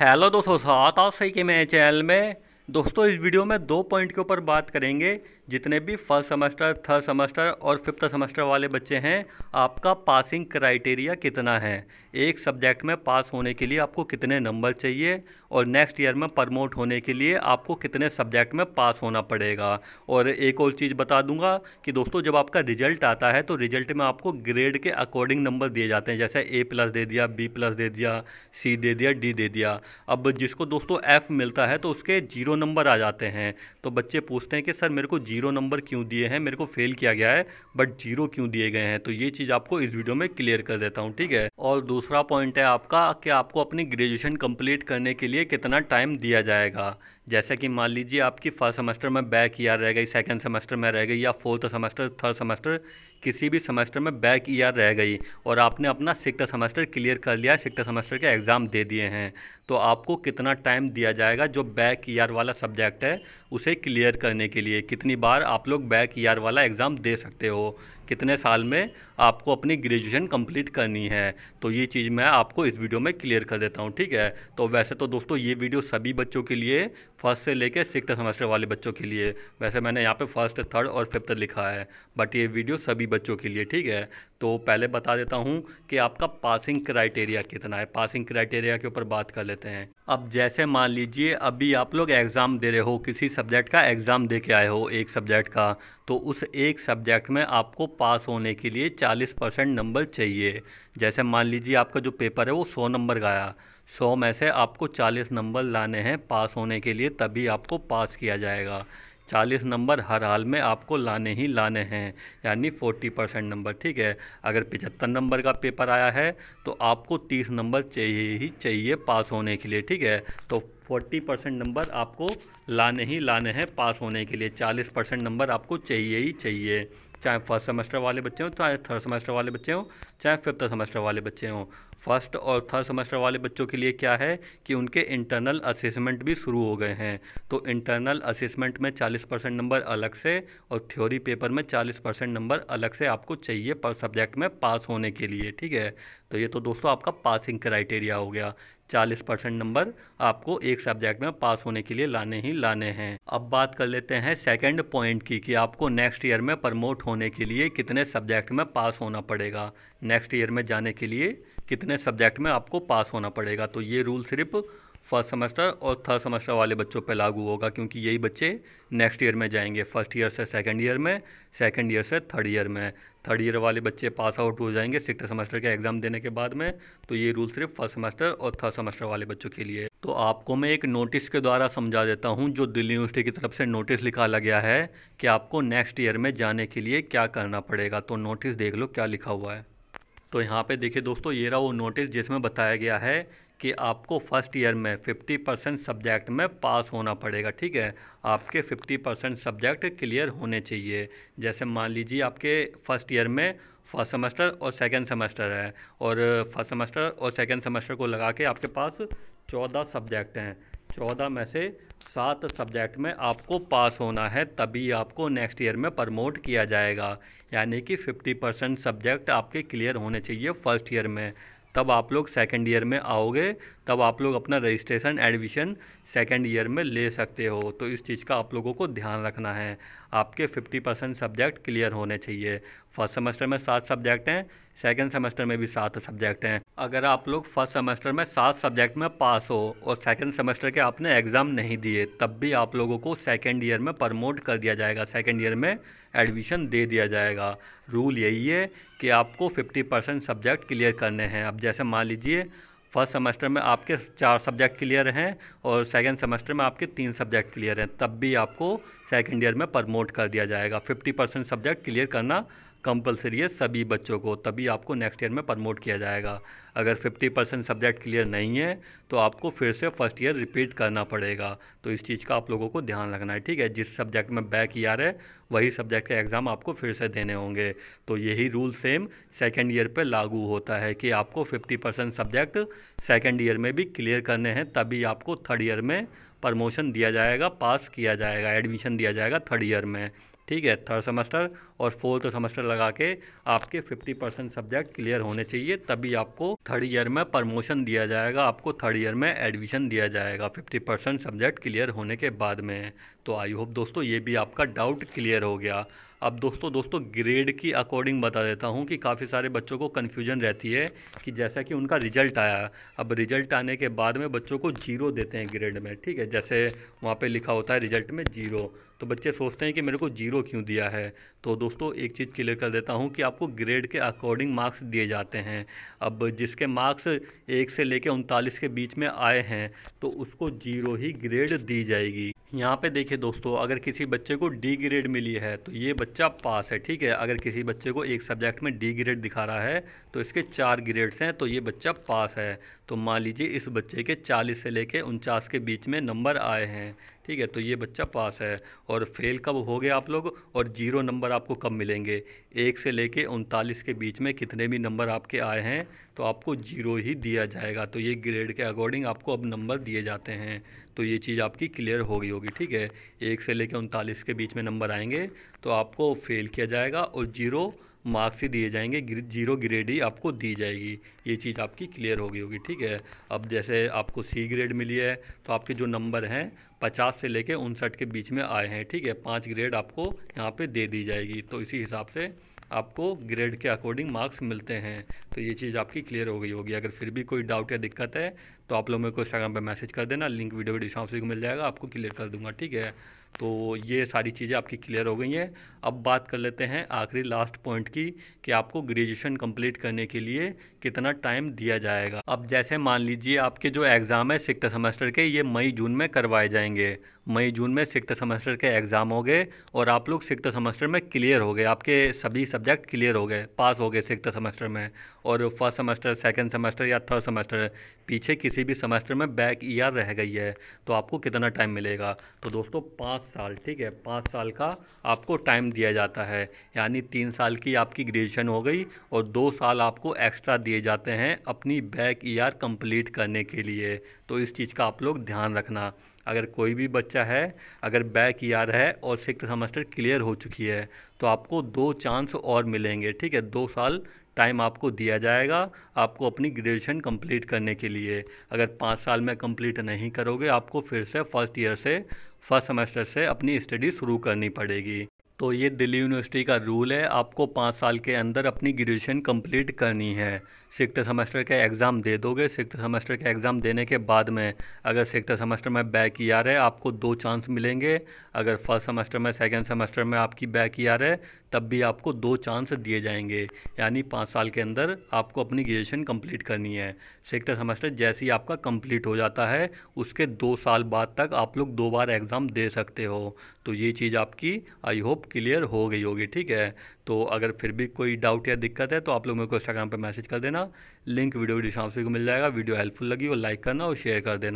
hello दोस्तों सात आप सही के मेरे चैनल में दोस्तों इस वीडियो में दो पॉइंट के ऊपर बात करेंगे जितने भी फर्स्ट सेमेस्टर थर्ड सेमेस्टर और फिफ्थ सेमेस्टर वाले बच्चे हैं आपका पासिंग क्राइटेरिया कितना है एक सब्जेक्ट में पास होने के लिए आपको कितने नंबर चाहिए और नेक्स्ट ईयर में प्रमोट होने के लिए आपको कितने सब्जेक्ट में पास होना पड़ेगा और एक और चीज़ बता दूंगा कि दोस्तों जब आपका रिजल्ट आता है तो रिजल्ट में आपको ग्रेड के अकॉर्डिंग नंबर दिए जाते हैं जैसे ए प्लस दे दिया बी प्लस दे दिया सी दे दिया डी दे दिया अब जिसको दोस्तों एफ़ मिलता है तो उसके जीरो नंबर आ जाते हैं तो बच्चे पूछते हैं कि सर मेरे को जी जीरो नंबर क्यों दिए हैं मेरे को फेल किया गया है बट जीरो क्यों दिए गए हैं तो ये चीज़ आपको इस वीडियो में क्लियर कर देता हूँ ठीक है और दूसरा पॉइंट है आपका कि आपको अपनी ग्रेजुएशन कंप्लीट करने के लिए कितना टाइम दिया जाएगा जैसे कि मान लीजिए आपकी फर्स्ट सेमेस्टर में बैक ईयर रह गई सेकेंड सेमेस्टर में रह गई या फोर्थ सेमेस्टर थर्ड सेमेस्टर किसी भी सेमेस्टर में बैक ईयर रह गई और आपने अपना सिक्स सेमेस्टर क्लियर कर लिया सिक्स सेमेस्टर के एग्ज़ाम दे दिए हैं तो आपको कितना टाइम दिया जाएगा जो बैक ईयर वाला सब्जेक्ट है उसे क्लियर करने के लिए कितनी बार आप लोग बैक ईयर वाला एग्ज़ाम दे सकते हो कितने साल में आपको अपनी ग्रेजुएशन कंप्लीट करनी है तो ये चीज़ मैं आपको इस वीडियो में क्लियर कर देता हूँ ठीक है तो वैसे तो दोस्तों ये वीडियो सभी बच्चों के लिए फर्स्ट से लेकर सिक्स सेमेस्टर वाले बच्चों के लिए वैसे मैंने यहाँ पे फर्स्ट थर्ड और फिफ्थ लिखा है बट ये वीडियो सभी बच्चों के लिए ठीक है तो पहले बता देता हूँ कि आपका पासिंग क्राइटेरिया कितना है पासिंग क्राइटेरिया के ऊपर बात कर लेते हैं अब जैसे मान लीजिए अभी आप लोग एग्ज़ाम दे रहे हो किसी सब्जेक्ट का एग्ज़ाम दे के आए हो एक सब्जेक्ट का तो उस एक सब्जेक्ट में आपको पास होने के लिए 40 परसेंट नंबर चाहिए जैसे मान लीजिए आपका जो पेपर है वो 100 नंबर का आया 100 में से आपको 40 नंबर लाने हैं पास होने के लिए तभी आपको पास किया जाएगा 40 नंबर हर हाल में आपको लाने ही लाने हैं यानी 40 परसेंट नंबर ठीक है अगर 75 नंबर का पेपर आया है तो आपको 30 नंबर चाहिए ही चाहिए पास होने के लिए ठीक है तो 40 परसेंट नंबर आपको लाने ही लाने हैं पास होने के लिए 40 परसेंट नंबर आपको चाहिए ही चाहिए चाहे फर्स्ट सेमेस्टर वाले बच्चे हों चाहे थर्ड सेमेस्टर वाले बच्चे हों चाहे फिफ्थ सेमेस्टर वाले बच्चे हों फर्स्ट और थर्ड सेमेस्टर वाले बच्चों के लिए क्या है कि उनके इंटरनल असेसमेंट भी शुरू हो गए हैं तो इंटरनल असेसमेंट में 40 परसेंट नंबर अलग से और थ्योरी पेपर में 40 परसेंट नंबर अलग से आपको चाहिए पर सब्जेक्ट में पास होने के लिए ठीक है तो ये तो दोस्तों आपका पासिंग क्राइटेरिया हो गया चालीस परसेंट नंबर आपको एक सब्जेक्ट में पास होने के लिए लाने ही लाने हैं अब बात कर लेते हैं सेकंड पॉइंट की कि आपको नेक्स्ट ईयर में प्रमोट होने के लिए कितने सब्जेक्ट में पास होना पड़ेगा नेक्स्ट ईयर में जाने के लिए कितने सब्जेक्ट में आपको पास होना पड़ेगा तो ये रूल सिर्फ फर्स्ट सेमेस्टर और थर्ड सेमेस्टर वाले बच्चों पर लागू होगा क्योंकि यही बच्चे नेक्स्ट ईयर में जाएंगे फर्स्ट ईयर से सेकेंड ईयर में सेकेंड ईयर से थर्ड ईयर में थर्ड ईयर वाले बच्चे पास आउट हो जाएंगे सिक्स सेमेस्टर के एग्ज़ाम देने के बाद में तो ये रूल सिर्फ फर्स्ट सेमेस्टर और थर्ड सेमेस्टर वाले बच्चों के लिए तो आपको मैं एक नोटिस के द्वारा समझा देता हूँ जो दिल्ली यूनिवर्सिटी की तरफ से नोटिस निकाला गया है कि आपको नेक्स्ट ईयर में जाने के लिए क्या करना पड़ेगा तो नोटिस देख लो क्या लिखा हुआ है तो यहाँ पे देखिए दोस्तों ये रहा वो नोटिस जिसमें बताया गया है कि आपको फर्स्ट ईयर में 50 परसेंट सब्जेक्ट में पास होना पड़ेगा ठीक है आपके 50 परसेंट सब्जेक्ट क्लियर होने चाहिए जैसे मान लीजिए आपके फर्स्ट ईयर में फर्स्ट सेमेस्टर और सेकेंड सेमेस्टर है और फर्स्ट सेमेस्टर और सेकेंड सेमेस्टर को लगा के आपके पास चौदह सब्जेक्ट हैं चौदह में से सात सब्जेक्ट में आपको पास होना है तभी आपको नेक्स्ट ईयर में प्रमोट किया जाएगा यानी कि 50 परसेंट सब्जेक्ट आपके क्लियर होने चाहिए फर्स्ट ईयर में तब आप लोग सेकेंड ईयर में आओगे तब आप लोग अपना रजिस्ट्रेशन एडमिशन सेकेंड ईयर में ले सकते हो तो इस चीज़ का आप लोगों को ध्यान रखना है आपके फिफ्टी परसेंट सब्जेक्ट क्लियर होने चाहिए फर्स्ट सेमेस्टर में सात सब्जेक्ट हैं सेकेंड सेमेस्टर में भी सात सब्जेक्ट हैं अगर आप लोग फर्स्ट सेमेस्टर में सात सब्जेक्ट में पास हो और सेकेंड सेमेस्टर के आपने एग्ज़ाम नहीं दिए तब भी आप लोगों को सेकेंड ईयर में प्रमोट कर दिया जाएगा सेकेंड ईयर में एडमिशन दे दिया जाएगा रूल यही है कि आपको 50 परसेंट सब्जेक्ट क्लियर करने हैं अब जैसे मान लीजिए फर्स्ट सेमेस्टर में आपके चार सब्जेक्ट क्लियर हैं और सेकेंड सेमेस्टर में आपके तीन सब्जेक्ट क्लियर हैं तब भी आपको सेकेंड ईयर में प्रमोट कर दिया जाएगा फिफ्टी परसेंट सब्जेक्ट क्लियर करना कंपलसरी है सभी बच्चों को तभी आपको नेक्स्ट ईयर में प्रमोट किया जाएगा अगर 50 परसेंट सब्जेक्ट क्लियर नहीं है तो आपको फिर से फर्स्ट ईयर रिपीट करना पड़ेगा तो इस चीज़ का आप लोगों को ध्यान रखना है ठीक है जिस सब्जेक्ट में बैक ईयर है वही सब्जेक्ट का एग्ज़ाम आपको फिर से देने होंगे तो यही रूल सेम सेकेंड ईयर पर लागू होता है कि आपको fifty percent subject second year में भी क्लियर करने हैं तभी आपको थर्ड ईयर में प्रमोशन दिया जाएगा पास किया जाएगा एडमिशन दिया जाएगा थर्ड ईयर में ठीक है थर्ड सेमेस्टर और फोर्थ सेमेस्टर लगा के आपके 50 परसेंट सब्जेक्ट क्लियर होने चाहिए तभी आपको थर्ड ईयर में प्रमोशन दिया जाएगा आपको थर्ड ईयर में एडमिशन दिया जाएगा 50 परसेंट सब्जेक्ट क्लियर होने के बाद में तो आई होप दोस्तों ये भी आपका डाउट क्लियर हो गया अब दोस्तों दोस्तों ग्रेड की अकॉर्डिंग बता देता हूँ कि काफ़ी सारे बच्चों को कन्फ्यूजन रहती है कि जैसा कि उनका रिजल्ट आया अब रिजल्ट आने के बाद में बच्चों को जीरो देते हैं ग्रेड में ठीक है जैसे वहाँ पर लिखा होता है रिजल्ट में जीरो तो बच्चे सोचते हैं कि मेरे को जीरो क्यों दिया है तो दोस्तों एक चीज़ क्लियर कर देता हूँ कि आपको ग्रेड के अकॉर्डिंग मार्क्स दिए जाते हैं अब जिसके मार्क्स एक से लेकर उनतालीस के बीच में आए हैं तो उसको जीरो ही ग्रेड दी जाएगी यहाँ पे देखिए दोस्तों अगर किसी बच्चे को डी ग्रेड मिली है तो ये बच्चा पास है ठीक है अगर किसी बच्चे को एक सब्जेक्ट में डी ग्रेड दिखा रहा है तो इसके चार ग्रेड्स हैं तो ये बच्चा पास है तो मान लीजिए इस बच्चे के 40 से लेके उनचास के बीच में नंबर आए हैं ठीक है तो ये बच्चा पास है और फेल कब हो गए आप लोग और जीरो नंबर आपको कब मिलेंगे एक से ले उनतालीस के बीच में कितने भी नंबर आपके आए हैं तो आपको जीरो ही दिया जाएगा तो ये ग्रेड के अकॉर्डिंग आपको अब नंबर दिए जाते हैं तो ये चीज़ आपकी क्लियर हो गई होगी ठीक है एक से लेकर उनतालीस के बीच में नंबर आएंगे तो आपको फेल किया जाएगा और जीरो मार्क्स ही दिए जाएंगे जीरो ग्रेड ही आपको दी जाएगी ये चीज़ आपकी क्लियर हो गई होगी ठीक है अब जैसे आपको सी ग्रेड मिली है तो आपके जो नंबर हैं पचास से लेके उनसठ के बीच में आए हैं ठीक है पाँच ग्रेड आपको यहाँ पे दे दी जाएगी तो इसी हिसाब से आपको ग्रेड के अकॉर्डिंग मार्क्स मिलते हैं तो ये चीज़ आपकी क्लियर हो गई होगी अगर फिर भी कोई डाउट या दिक्कत है तो आप लोग मेरे को इंस्टाग्राम पर मैसेज कर देना लिंक वीडियो के डिस्क्रिप्शन को मिल जाएगा आपको क्लियर कर दूंगा ठीक है तो ये सारी चीज़ें आपकी क्लियर हो गई हैं अब बात कर लेते हैं आखिरी लास्ट पॉइंट की कि आपको ग्रेजुएशन कंप्लीट करने के लिए कितना टाइम दिया जाएगा अब जैसे मान लीजिए आपके जो एग्ज़ाम है सिक्स सेमेस्टर के ये मई जून में करवाए जाएंगे मई जून में सिक्स सेमेस्टर के एग्ज़ाम हो गए और आप लोग सिक्स सेमेस्टर में क्लियर हो गए आपके सभी सब्जेक्ट क्लियर हो गए पास हो गए सिक्स सेमेस्टर में और फर्स्ट सेमेस्टर सेकेंड सेमेस्टर या थर्ड सेमेस्टर पीछे किसी भी सेमेस्टर में बैक ईयर रह गई है तो आपको कितना टाइम मिलेगा तो दोस्तों पाँच साल ठीक है पाँच साल का आपको टाइम दिया जाता है यानी तीन साल की आपकी ग्रेजुएशन हो गई और दो साल आपको एक्स्ट्रा दिए लिए जाते हैं अपनी बैक ईयर कंप्लीट करने के लिए तो इस चीज़ का आप लोग ध्यान रखना अगर कोई भी बच्चा है अगर बैक ईयर है और सिक्स सेमेस्टर क्लियर हो चुकी है तो आपको दो चांस और मिलेंगे ठीक है दो साल टाइम आपको दिया जाएगा आपको अपनी ग्रेजुएशन कंप्लीट करने के लिए अगर पाँच साल में कंप्लीट नहीं करोगे आपको फिर से फर्स्ट ईयर से फर्स्ट सेमेस्टर से अपनी स्टडी शुरू करनी पड़ेगी तो ये दिल्ली यूनिवर्सिटी का रूल है आपको पाँच साल के अंदर अपनी ग्रेजुएशन कंप्लीट करनी है सिक्स सेमेस्टर का एग्ज़ाम दे दोगे सिक्स सेमेस्टर के एग्ज़ाम देने के बाद में अगर सिक्स सेमेस्टर में बैक आर है आपको दो चांस मिलेंगे अगर फर्स्ट सेमेस्टर में सेकेंड सेमेस्टर में आपकी बैक आर है तब भी आपको दो चांस दिए जाएंगे यानी पाँच साल के अंदर आपको अपनी ग्रेजुएशन कंप्लीट करनी है सिक्स सेमेस्टर जैसे ही आपका कंप्लीट हो जाता है उसके दो साल बाद तक आप लोग दो बार एग्ज़ाम दे सकते हो तो ये चीज़ आपकी आई होप क्लियर हो गई होगी ठीक है तो अगर फिर भी कोई डाउट या दिक्कत है तो आप लोग मेरे को इंस्टाग्राम पर मैसेज कर देना लिंक वीडियो डिस्क्रिप्शन को मिल जाएगा वीडियो हेल्पफुल लगी वो लाइक करना और शेयर कर देना